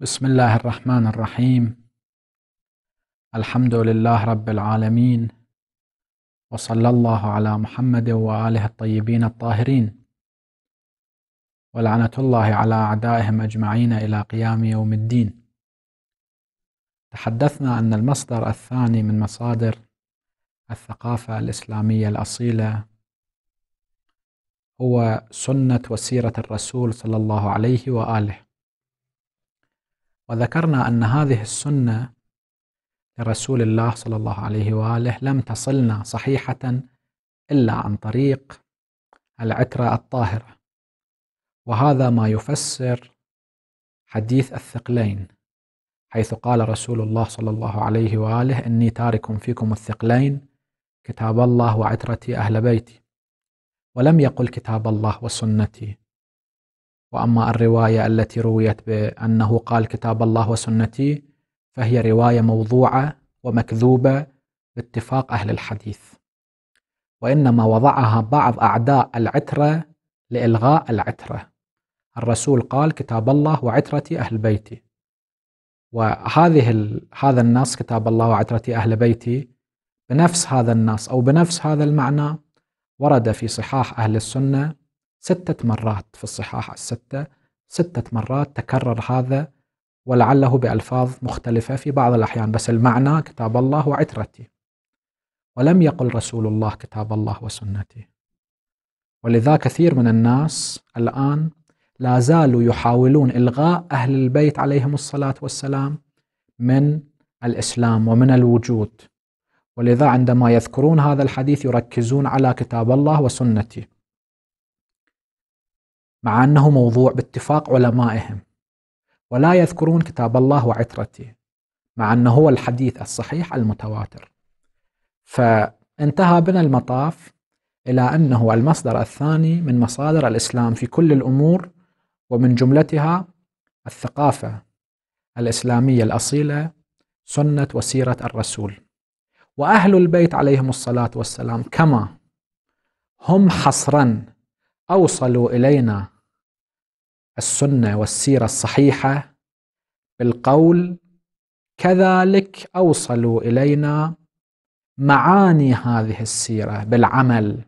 بسم الله الرحمن الرحيم الحمد لله رب العالمين وصلى الله على محمد وآله الطيبين الطاهرين ولعنة الله على أعدائهم أجمعين إلى قيام يوم الدين تحدثنا أن المصدر الثاني من مصادر الثقافة الإسلامية الأصيلة هو سنة وسيرة الرسول صلى الله عليه وآله وذكرنا أن هذه السنة لرسول الله صلى الله عليه وآله لم تصلنا صحيحة إلا عن طريق العترة الطاهرة وهذا ما يفسر حديث الثقلين حيث قال رسول الله صلى الله عليه وآله إني تارك فيكم الثقلين كتاب الله وعترتي أهل بيتي ولم يقل كتاب الله وسنتي وأما الرواية التي رويت بأنه قال كتاب الله وسنتي فهي رواية موضوعة ومكذوبة باتفاق أهل الحديث وإنما وضعها بعض أعداء العترة لإلغاء العترة الرسول قال كتاب الله وعترتي أهل بيتي وهذه ال... هذا النص كتاب الله وعترتي أهل بيتي بنفس هذا النص أو بنفس هذا المعنى ورد في صحاح أهل السنة ستة مرات في الصحاح الستة ستة مرات تكرر هذا ولعله بألفاظ مختلفة في بعض الأحيان بس المعنى كتاب الله وعترتي ولم يقل رسول الله كتاب الله وسنتي ولذا كثير من الناس الآن لا زالوا يحاولون إلغاء أهل البيت عليهم الصلاة والسلام من الإسلام ومن الوجود ولذا عندما يذكرون هذا الحديث يركزون على كتاب الله وسنتي مع أنه موضوع باتفاق علمائهم ولا يذكرون كتاب الله وعترته مع أنه هو الحديث الصحيح المتواتر فانتهى بنا المطاف إلى أنه المصدر الثاني من مصادر الإسلام في كل الأمور ومن جملتها الثقافة الإسلامية الأصيلة سنة وسيرة الرسول وأهل البيت عليهم الصلاة والسلام كما هم حصرا أوصلوا إلينا السنه والسيره الصحيحه بالقول كذلك اوصلوا الينا معاني هذه السيره بالعمل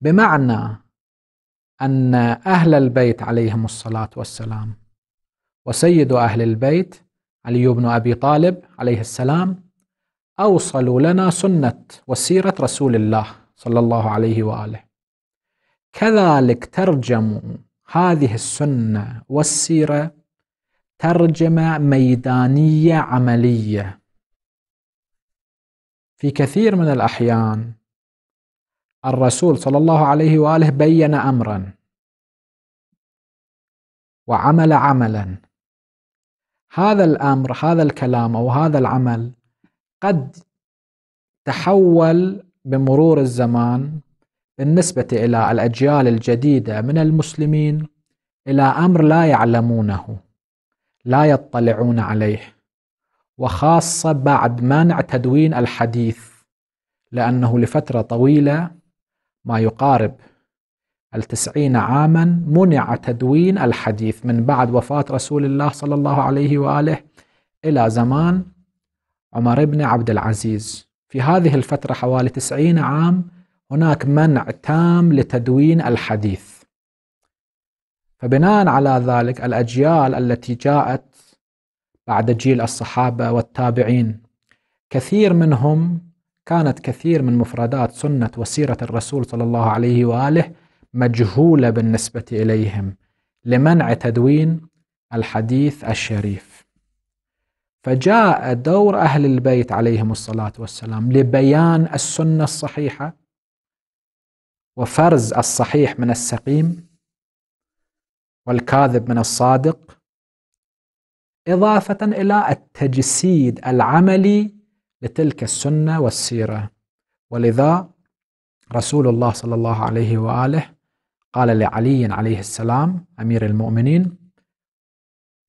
بمعنى ان اهل البيت عليهم الصلاه والسلام وسيد اهل البيت علي بن ابي طالب عليه السلام اوصلوا لنا سنه وسيره رسول الله صلى الله عليه واله كذلك ترجموا هذه السنة والسيرة ترجمة ميدانية عملية في كثير من الأحيان الرسول صلى الله عليه وآله بين أمرا وعمل عملا هذا الأمر هذا الكلام أو هذا العمل قد تحول بمرور الزمان بالنسبة إلى الأجيال الجديدة من المسلمين إلى أمر لا يعلمونه لا يطلعون عليه وخاصة بعد منع تدوين الحديث لأنه لفترة طويلة ما يقارب التسعين عاما منع تدوين الحديث من بعد وفاة رسول الله صلى الله عليه وآله إلى زمان عمر بن عبد العزيز في هذه الفترة حوالي تسعين عام هناك منع تام لتدوين الحديث فبناء على ذلك الأجيال التي جاءت بعد جيل الصحابة والتابعين كثير منهم كانت كثير من مفردات سنة وسيرة الرسول صلى الله عليه وآله مجهولة بالنسبة إليهم لمنع تدوين الحديث الشريف فجاء دور أهل البيت عليهم الصلاة والسلام لبيان السنة الصحيحة وفرز الصحيح من السقيم والكاذب من الصادق إضافة إلى التجسيد العملي لتلك السنة والسيرة ولذا رسول الله صلى الله عليه وآله قال لعلي عليه السلام أمير المؤمنين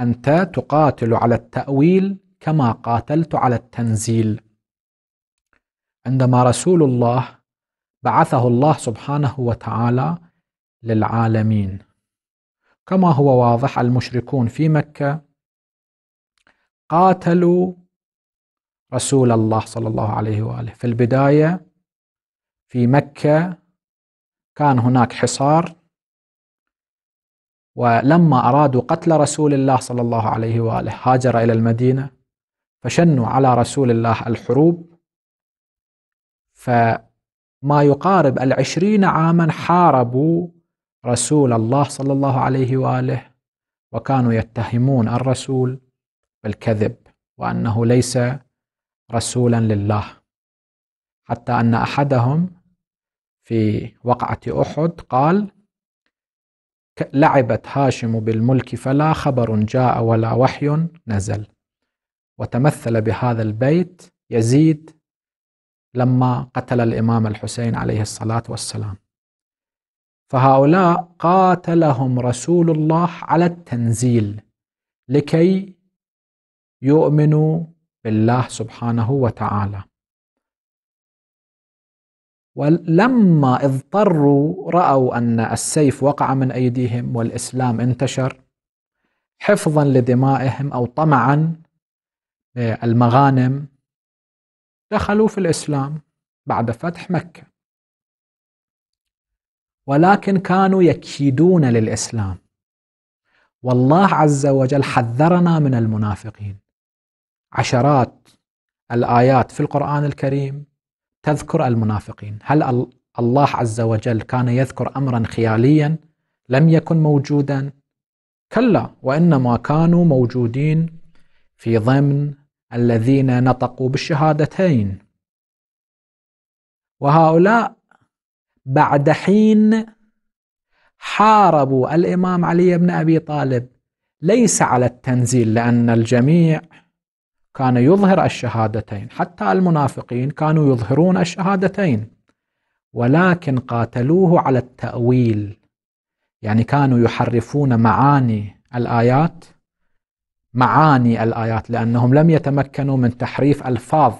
أنت تقاتل على التأويل كما قاتلت على التنزيل عندما رسول الله بعثه الله سبحانه وتعالى للعالمين كما هو واضح المشركون في مكة قاتلوا رسول الله صلى الله عليه وآله في البداية في مكة كان هناك حصار ولما أرادوا قتل رسول الله صلى الله عليه وآله هاجر إلى المدينة فشنوا على رسول الله الحروب ف ما يقارب العشرين عاما حاربوا رسول الله صلى الله عليه واله وكانوا يتهمون الرسول بالكذب وانه ليس رسولا لله حتى ان احدهم في وقعه احد قال لعبت هاشم بالملك فلا خبر جاء ولا وحي نزل وتمثل بهذا البيت يزيد لما قتل الامام الحسين عليه الصلاه والسلام فهؤلاء قاتلهم رسول الله على التنزيل لكي يؤمنوا بالله سبحانه وتعالى ولما اضطروا راوا ان السيف وقع من ايديهم والاسلام انتشر حفظا لدمائهم او طمعا المغانم دخلوا في الإسلام بعد فتح مكة ولكن كانوا يكيدون للإسلام والله عز وجل حذرنا من المنافقين عشرات الآيات في القرآن الكريم تذكر المنافقين هل الله عز وجل كان يذكر أمرا خياليا لم يكن موجودا كلا وإنما كانوا موجودين في ضمن الذين نطقوا بالشهادتين وهؤلاء بعد حين حاربوا الإمام علي بن أبي طالب ليس على التنزيل لأن الجميع كان يظهر الشهادتين حتى المنافقين كانوا يظهرون الشهادتين ولكن قاتلوه على التأويل يعني كانوا يحرفون معاني الآيات معاني الآيات لأنهم لم يتمكنوا من تحريف ألفاظ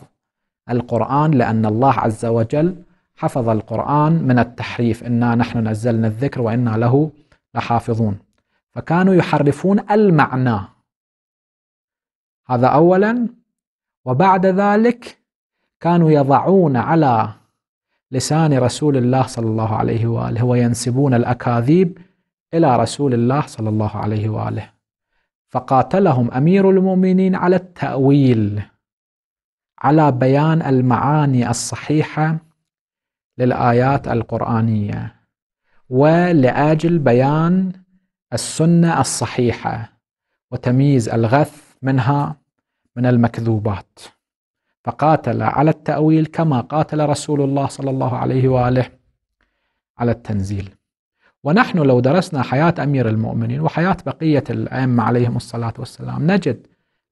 القرآن لأن الله عز وجل حفظ القرآن من التحريف إنا نحن نزلنا الذكر وإنا له لحافظون فكانوا يحرفون المعنى هذا أولا وبعد ذلك كانوا يضعون على لسان رسول الله صلى الله عليه وآله وينسبون الأكاذيب إلى رسول الله صلى الله عليه وآله فقاتلهم امير المؤمنين على التاويل على بيان المعاني الصحيحه للايات القرانيه ولاجل بيان السنه الصحيحه وتمييز الغث منها من المكذوبات فقاتل على التاويل كما قاتل رسول الله صلى الله عليه واله على التنزيل ونحن لو درسنا حياة أمير المؤمنين وحياة بقية الأئمة عليهم الصلاة والسلام نجد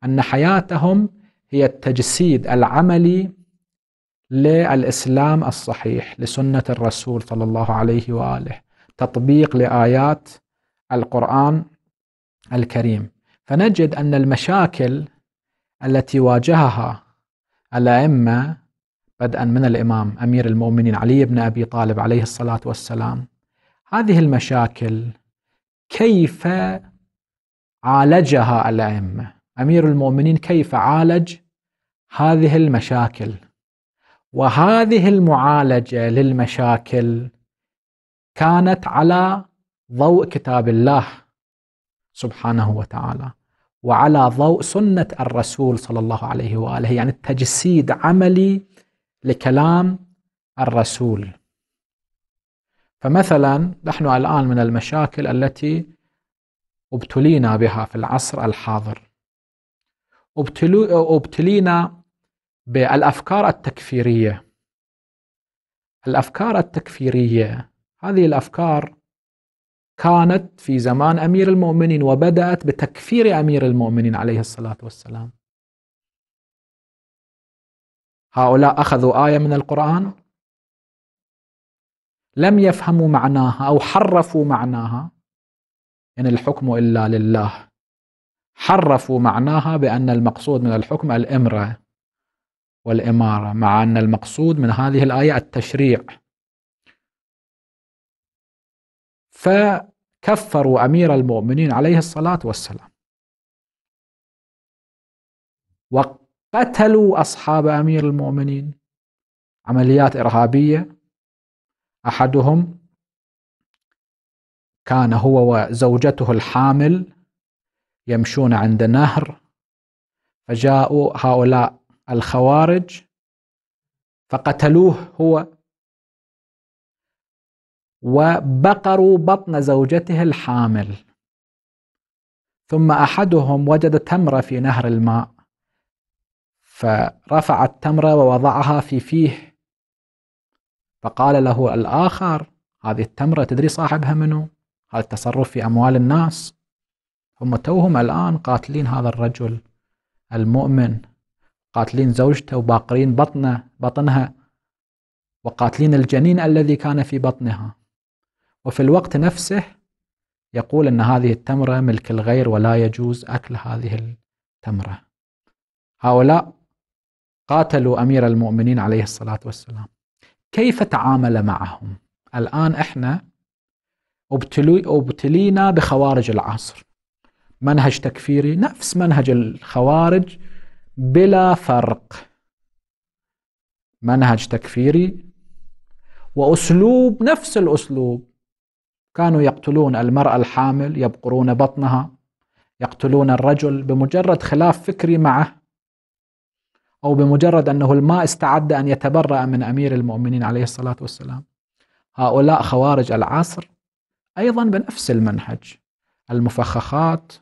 أن حياتهم هي التجسيد العملي للإسلام الصحيح لسنة الرسول صلى الله عليه وآله تطبيق لآيات القرآن الكريم فنجد أن المشاكل التي واجهها الأئمة بدءا من الإمام أمير المؤمنين علي بن أبي طالب عليه الصلاة والسلام هذه المشاكل كيف عالجها الائمه امير المؤمنين كيف عالج هذه المشاكل وهذه المعالجه للمشاكل كانت على ضوء كتاب الله سبحانه وتعالى وعلى ضوء سنه الرسول صلى الله عليه واله يعني التجسيد عملي لكلام الرسول فمثلا نحن الآن من المشاكل التي ابتلينا بها في العصر الحاضر ابتلينا بالأفكار التكفيرية الأفكار التكفيرية هذه الأفكار كانت في زمان أمير المؤمنين وبدأت بتكفير أمير المؤمنين عليه الصلاة والسلام هؤلاء أخذوا آية من القرآن لم يفهموا معناها أو حرفوا معناها إن الحكم إلا لله حرفوا معناها بأن المقصود من الحكم الإمرة والإمارة مع أن المقصود من هذه الآية التشريع فكفروا أمير المؤمنين عليه الصلاة والسلام وقتلوا أصحاب أمير المؤمنين عمليات إرهابية أحدهم كان هو وزوجته الحامل يمشون عند نهر فجاءوا هؤلاء الخوارج فقتلوه هو وبقروا بطن زوجته الحامل ثم احدهم وجد تمره في نهر الماء فرفع التمره ووضعها في فيه فقال له الآخر هذه التمرة تدري صاحبها منو هذا التصرف في أموال الناس هم توهم الآن قاتلين هذا الرجل المؤمن قاتلين زوجته وباقرين بطنه بطنها وقاتلين الجنين الذي كان في بطنها وفي الوقت نفسه يقول أن هذه التمرة ملك الغير ولا يجوز أكل هذه التمرة هؤلاء قاتلوا أمير المؤمنين عليه الصلاة والسلام كيف تعامل معهم الآن إحنا ابتلي ابتلينا بخوارج العصر منهج تكفيري نفس منهج الخوارج بلا فرق منهج تكفيري وأسلوب نفس الأسلوب كانوا يقتلون المرأة الحامل يبقرون بطنها يقتلون الرجل بمجرد خلاف فكري معه أو بمجرد أنه الماء استعد أن يتبرأ من أمير المؤمنين عليه الصلاة والسلام هؤلاء خوارج العصر أيضا بنفس المنهج المفخخات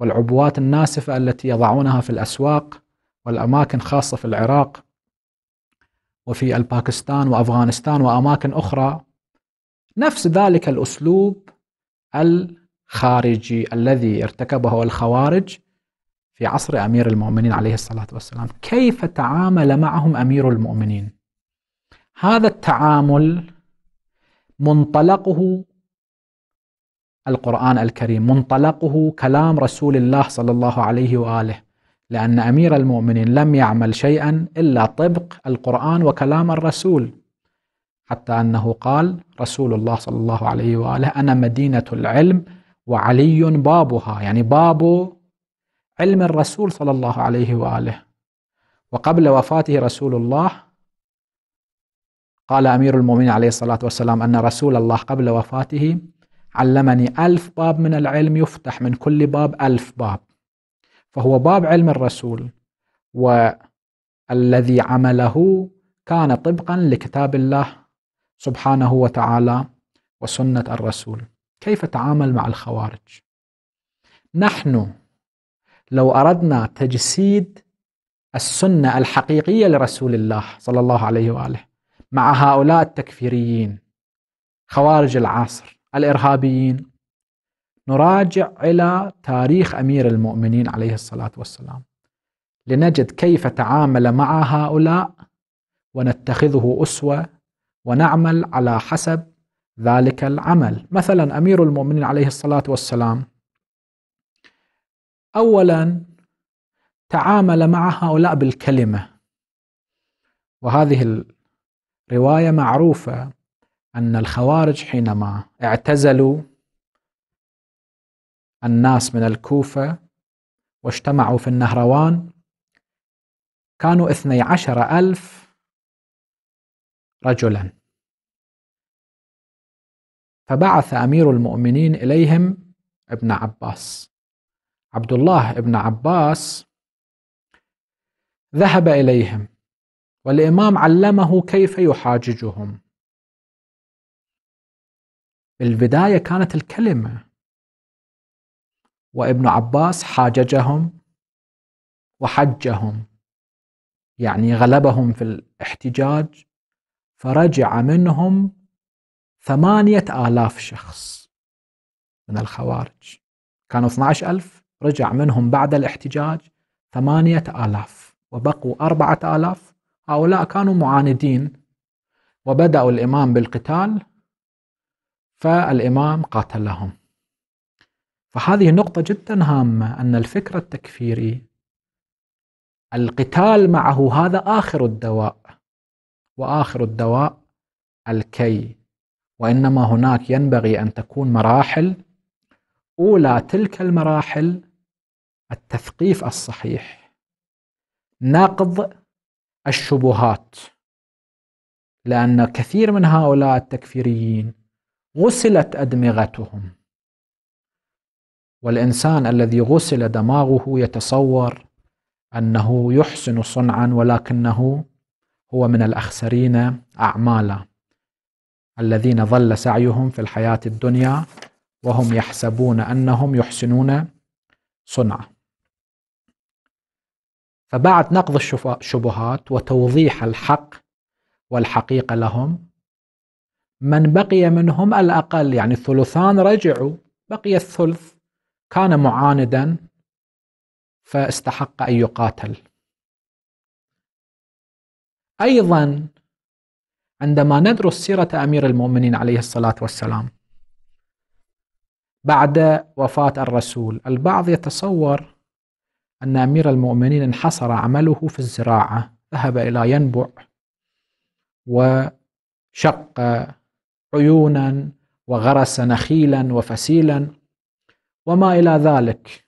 والعبوات الناسفة التي يضعونها في الأسواق والأماكن خاصة في العراق وفي الباكستان وأفغانستان وأماكن أخرى نفس ذلك الأسلوب الخارجي الذي ارتكبه الخوارج في عصر أمير المؤمنين عليه الصلاة والسلام كيف تعامل معهم أمير المؤمنين هذا التعامل منطلقه القرآن الكريم منطلقه كلام رسول الله صلى الله عليه وآله لأن أمير المؤمنين لم يعمل شيئا إلا طبق القرآن وكلام الرسول حتى أنه قال رسول الله صلى الله عليه وآله أنا مدينة العلم وعلي بابها يعني باب علم الرسول صلى الله عليه واله وقبل وفاته رسول الله قال امير المؤمنين عليه الصلاه والسلام ان رسول الله قبل وفاته علمني ألف باب من العلم يفتح من كل باب ألف باب فهو باب علم الرسول والذي عمله كان طبقا لكتاب الله سبحانه وتعالى وسنة الرسول كيف تعامل مع الخوارج نحن لو أردنا تجسيد السنة الحقيقية لرسول الله صلى الله عليه وآله مع هؤلاء التكفيريين خوارج العصر الإرهابيين نراجع إلى تاريخ أمير المؤمنين عليه الصلاة والسلام لنجد كيف تعامل مع هؤلاء ونتخذه أسوة ونعمل على حسب ذلك العمل مثلا أمير المؤمنين عليه الصلاة والسلام اولا تعامل مع هؤلاء بالكلمه وهذه الروايه معروفه ان الخوارج حينما اعتزلوا الناس من الكوفه واجتمعوا في النهروان كانوا اثني عشر ألف رجلا فبعث أمير المؤمنين إليهم ابن عباس عبد الله بن عباس ذهب إليهم والإمام علمه كيف يحاججهم بالبداية كانت الكلمة وابن عباس حاججهم وحجهم يعني غلبهم في الاحتجاج فرجع منهم ثمانية آلاف شخص من الخوارج كانوا 12 ألف رجع منهم بعد الاحتجاج ثمانية آلاف وبقوا أربعة آلاف هؤلاء كانوا معاندين وبدأوا الإمام بالقتال فالإمام قاتلهم فهذه نقطة جدا هامة أن الفكر التكفيري القتال معه هذا آخر الدواء وآخر الدواء الكي وإنما هناك ينبغي أن تكون مراحل أولى تلك المراحل التثقيف الصحيح نقض الشبهات لأن كثير من هؤلاء التكفيريين غسلت أدمغتهم والإنسان الذي غسل دماغه يتصور أنه يحسن صنعا ولكنه هو من الأخسرين أعمالا الذين ظل سعيهم في الحياة الدنيا وهم يحسبون أنهم يحسنون صنعا فبعد نقض الشبهات وتوضيح الحق والحقيقة لهم من بقي منهم الأقل يعني الثلثان رجعوا بقي الثلث كان معاندا فاستحق أن يقاتل أيضا عندما ندرس سيرة أمير المؤمنين عليه الصلاة والسلام بعد وفاة الرسول البعض يتصور أن أمير المؤمنين انحصر عمله في الزراعة ذهب إلى ينبع وشق عيونا وغرس نخيلا وفسيلا وما إلى ذلك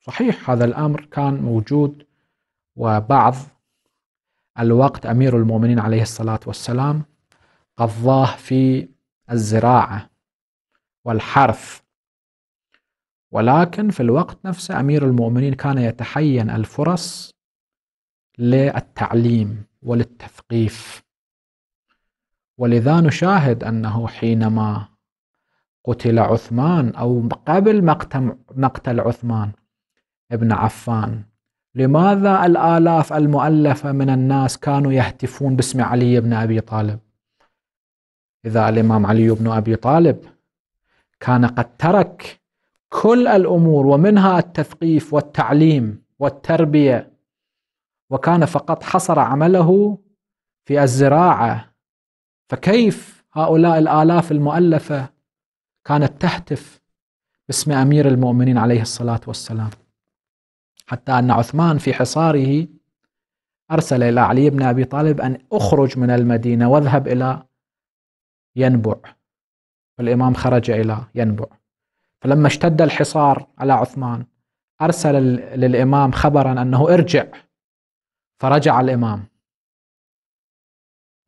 صحيح هذا الأمر كان موجود وبعض الوقت أمير المؤمنين عليه الصلاة والسلام قضاه في الزراعة والحرث ولكن في الوقت نفسه أمير المؤمنين كان يتحين الفرص للتعليم وللتثقيف ولذا نشاهد أنه حينما قتل عثمان أو قبل مقتل عثمان ابن عفان لماذا الآلاف المؤلفة من الناس كانوا يهتفون باسم علي بن أبي طالب إذا الإمام علي بن أبي طالب كان قد ترك كل الامور ومنها التثقيف والتعليم والتربيه وكان فقط حصر عمله في الزراعه فكيف هؤلاء الالاف المؤلفه كانت تهتف باسم امير المؤمنين عليه الصلاه والسلام حتى ان عثمان في حصاره ارسل الى علي بن ابي طالب ان اخرج من المدينه واذهب الى ينبع فالامام خرج الى ينبع فلما اشتد الحصار على عثمان أرسل للإمام خبرا أنه ارجع فرجع الإمام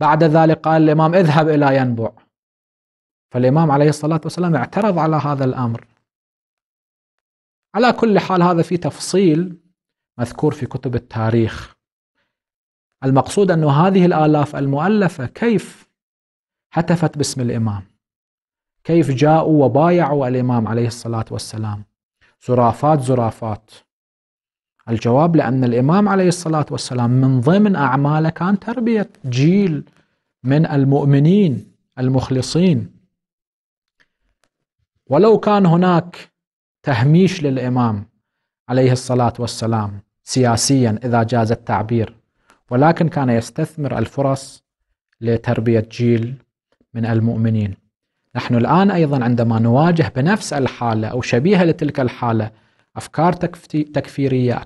بعد ذلك قال الإمام اذهب إلى ينبع فالإمام عليه الصلاة والسلام اعترض على هذا الأمر على كل حال هذا في تفصيل مذكور في كتب التاريخ المقصود أن هذه الآلاف المؤلفة كيف هتفت باسم الإمام كيف جاءوا وبايعوا الإمام عليه الصلاة والسلام زرافات زرافات الجواب لأن الإمام عليه الصلاة والسلام من ضمن أعماله كان تربية جيل من المؤمنين المخلصين ولو كان هناك تهميش للإمام عليه الصلاة والسلام سياسيا إذا جاز التعبير ولكن كان يستثمر الفرص لتربية جيل من المؤمنين نحن الآن أيضا عندما نواجه بنفس الحالة أو شبيهة لتلك الحالة أفكار تكفيرية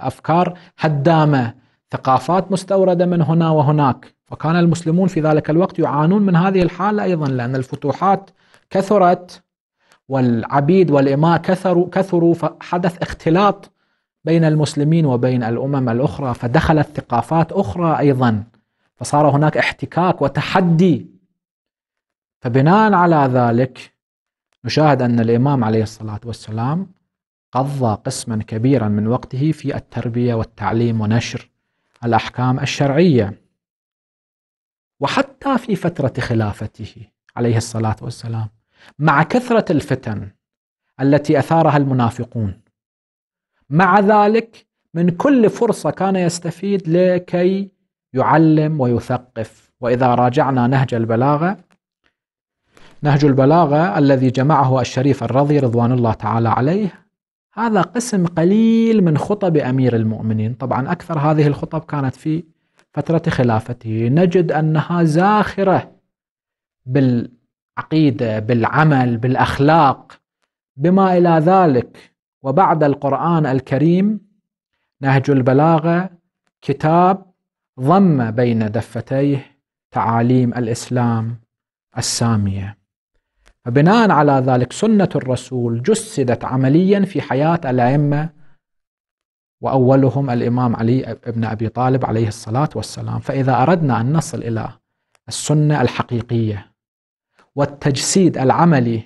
أفكار هدامة ثقافات مستوردة من هنا وهناك وكان المسلمون في ذلك الوقت يعانون من هذه الحالة أيضا لأن الفتوحات كثرت والعبيد والإماء كثروا, كثروا فحدث اختلاط بين المسلمين وبين الأمم الأخرى فدخلت ثقافات أخرى أيضا فصار هناك احتكاك وتحدي فبناء على ذلك نشاهد أن الإمام عليه الصلاة والسلام قضى قسما كبيرا من وقته في التربية والتعليم ونشر الأحكام الشرعية وحتى في فترة خلافته عليه الصلاة والسلام مع كثرة الفتن التي أثارها المنافقون مع ذلك من كل فرصة كان يستفيد لكي يعلم ويثقف وإذا راجعنا نهج البلاغة نهج البلاغة الذي جمعه الشريف الرضي رضوان الله تعالى عليه هذا قسم قليل من خطب أمير المؤمنين طبعا أكثر هذه الخطب كانت في فترة خلافته نجد أنها زاخرة بالعقيدة بالعمل بالأخلاق بما إلى ذلك وبعد القرآن الكريم نهج البلاغة كتاب ضم بين دفتيه تعاليم الإسلام السامية فبناء على ذلك سنة الرسول جسدت عمليا في حياة الأئمة وأولهم الإمام علي بن أبي طالب عليه الصلاة والسلام فإذا أردنا أن نصل إلى السنة الحقيقية والتجسيد العملي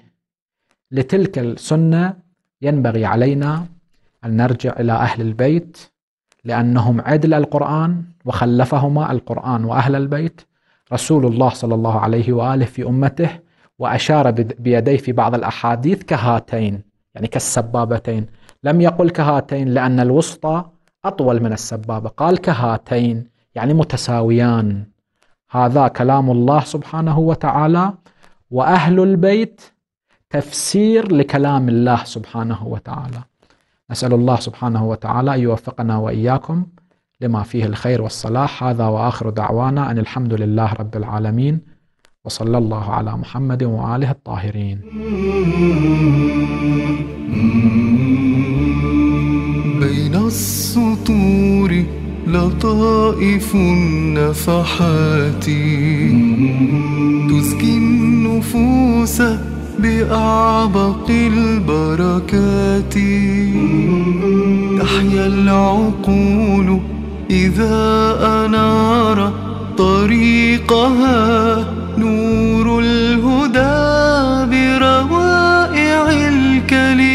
لتلك السنة ينبغي علينا أن نرجع إلى أهل البيت لأنهم عدل القرآن وخلفهما القرآن وأهل البيت رسول الله صلى الله عليه وآله في أمته وأشار بيديه في بعض الأحاديث كهاتين يعني كالسبابتين لم يقل كهاتين لأن الوسطى أطول من السبابة قال كهاتين يعني متساويان هذا كلام الله سبحانه وتعالى وأهل البيت تفسير لكلام الله سبحانه وتعالى نسأل الله سبحانه وتعالى أن يوفقنا وإياكم لما فيه الخير والصلاح هذا وآخر دعوانا أن الحمد لله رب العالمين وصلى الله على محمد وآله الطاهرين بين السطور لطائف النفحات تزكي النفوس بأعبق البركات تحيا العقول إذا أنار طريقها نور الهدى بروائع الكلم